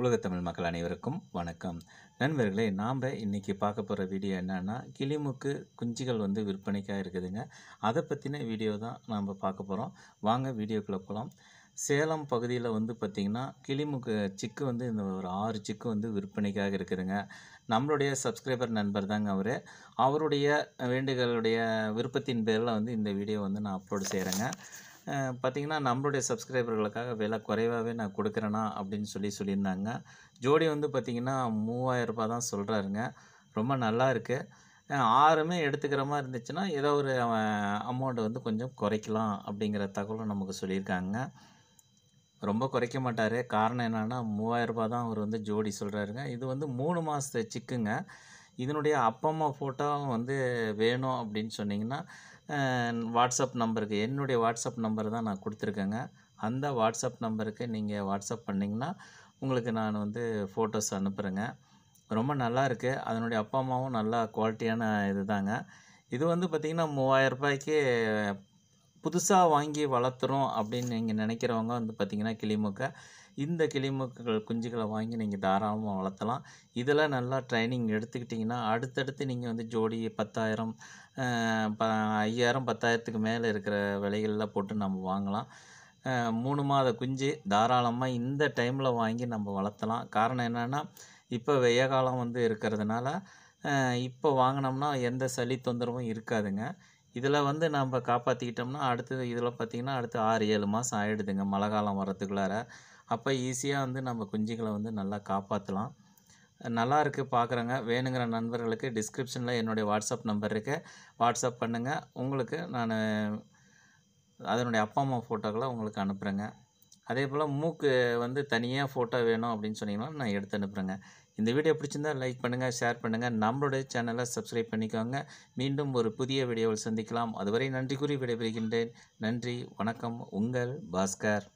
உலகத்தமிழ் மக்கள் அனைவருக்கும் வணக்கம் நண்பர்களே நாம் இன்றைக்கி பார்க்க போகிற வீடியோ என்னென்னா கிளிமுக்கு குஞ்சுகள் வந்து விற்பனைக்காக இருக்குதுங்க அதை பற்றின வீடியோ தான் நாம் பார்க்க போகிறோம் வாங்க வீடியோக்குள்ள போகலாம் சேலம் பகுதியில் வந்து பார்த்திங்கன்னா கிளிமுக்கு சிக்கு வந்து இந்த ஒரு ஆறு சிக்கு வந்து விற்பனைக்காக இருக்குதுங்க நம்மளுடைய சப்ஸ்கிரைபர் நண்பர் தாங்க அவர் அவருடைய வேண்டுகளுடைய விருப்பத்தின் பேரில் வந்து இந்த வீடியோ வந்து நான் அப்லோடு செய்கிறேங்க பார்த்திங்கன்னா நம்மளுடைய சப்ஸ்கிரைபர்களுக்காக விலை குறைவாகவே நான் கொடுக்குறேன்னா அப்படின்னு சொல்லி சொல்லியிருந்தாங்க ஜோடி வந்து பார்த்திங்கன்னா மூவாயிரரூபா தான் சொல்கிறாருங்க ரொம்ப நல்லா இருக்குது ஆறுமே எடுத்துக்கிற மாதிரி இருந்துச்சுன்னா ஏதோ ஒரு அமௌண்ட்டை வந்து கொஞ்சம் குறைக்கலாம் அப்படிங்கிற தகவலும் நமக்கு சொல்லியிருக்காங்க ரொம்ப குறைக்க மாட்டார் காரணம் என்னென்னா மூவாயிரரூபா தான் அவர் வந்து ஜோடி சொல்கிறாருங்க இது வந்து மூணு மாதத்தை சிக்குங்க இதனுடைய அப்பா அம்மா ஃபோட்டோவும் வந்து வேணும் அப்படின்னு சொன்னிங்கன்னா வாட்ஸ்அப் நம்பருக்கு என்னுடைய வாட்ஸ்அப் நம்பர் தான் நான் கொடுத்துருக்கேங்க அந்த வாட்ஸ்அப் நம்பருக்கு நீங்கள் வாட்ஸ்அப் பண்ணிங்கன்னா உங்களுக்கு நான் வந்து ஃபோட்டோஸ் அனுப்புகிறேங்க ரொம்ப நல்லா இருக்குது அதனுடைய அப்பா அம்மாவும் நல்லா குவாலிட்டியான இது தாங்க இது வந்து பார்த்திங்கன்னா மூவாயிரரூபாய்க்கு புதுசாக வாங்கி வளர்த்துறோம் அப்படின்னு நீங்கள் நினைக்கிறவங்க வந்து பார்த்திங்கன்னா கிளிமுக்கை இந்த கிளிமூக்குகள் குஞ்சுகளை வாங்கி நீங்கள் தாராளமாக வளர்த்தலாம் இதில் நல்லா ட்ரைனிங் எடுத்துக்கிட்டிங்கன்னா அடுத்தடுத்து நீங்கள் வந்து ஜோடி பத்தாயிரம் ப ஐயாயிரம் பத்தாயிரத்துக்கு மேலே இருக்கிற விலைகளில் போட்டு நம்ம வாங்கலாம் மூணு மாத குஞ்சு தாராளமாக இந்த டைமில் வாங்கி நம்ம வளர்த்தலாம் காரணம் என்னென்னா இப்போ வெய்ய காலம் வந்து இருக்கிறதுனால இப்போ வாங்கினோம்னா எந்த சளி தொந்தரவும் இருக்காதுங்க இதில் வந்து நம்ம காப்பாற்றிக்கிட்டோம்னா அடுத்தது இதில் பார்த்திங்கன்னா அடுத்து ஆறு ஏழு மாதம் ஆகிடுதுங்க மழை காலம் வரத்துக்குள்ளார அப்போ ஈஸியாக வந்து நம்ம குஞ்சுகளை வந்து நல்லா காப்பாற்றலாம் நல்லா இருக்குது பார்க்குறேங்க வேணுங்கிற நண்பர்களுக்கு டிஸ்கிரிப்ஷனில் என்னுடைய வாட்ஸ்அப் நம்பர் இருக்குது வாட்ஸ்அப் பண்ணுங்கள் உங்களுக்கு நான் அதனுடைய அப்பா அம்மா ஃபோட்டோக்களை உங்களுக்கு அனுப்புகிறேங்க அதே போல் மூக்கு வந்து தனியாக ஃபோட்டோ வேணும் அப்படின்னு சொன்னீங்கன்னா நான் எடுத்து அனுப்புகிறேங்க இந்த வீடியோ பிடிச்சிருந்தால் லைக் பண்ணுங்கள் ஷேர் பண்ணுங்கள் நம்மளுடைய சேனலை சப்ஸ்கிரைப் பண்ணிக்கோங்க மீண்டும் ஒரு புதிய வீடியோவில் சந்திக்கலாம் அதுவரை நன்றி கூறி விடைபெறுகின்றேன் நன்றி வணக்கம் உங்கள் பாஸ்கர்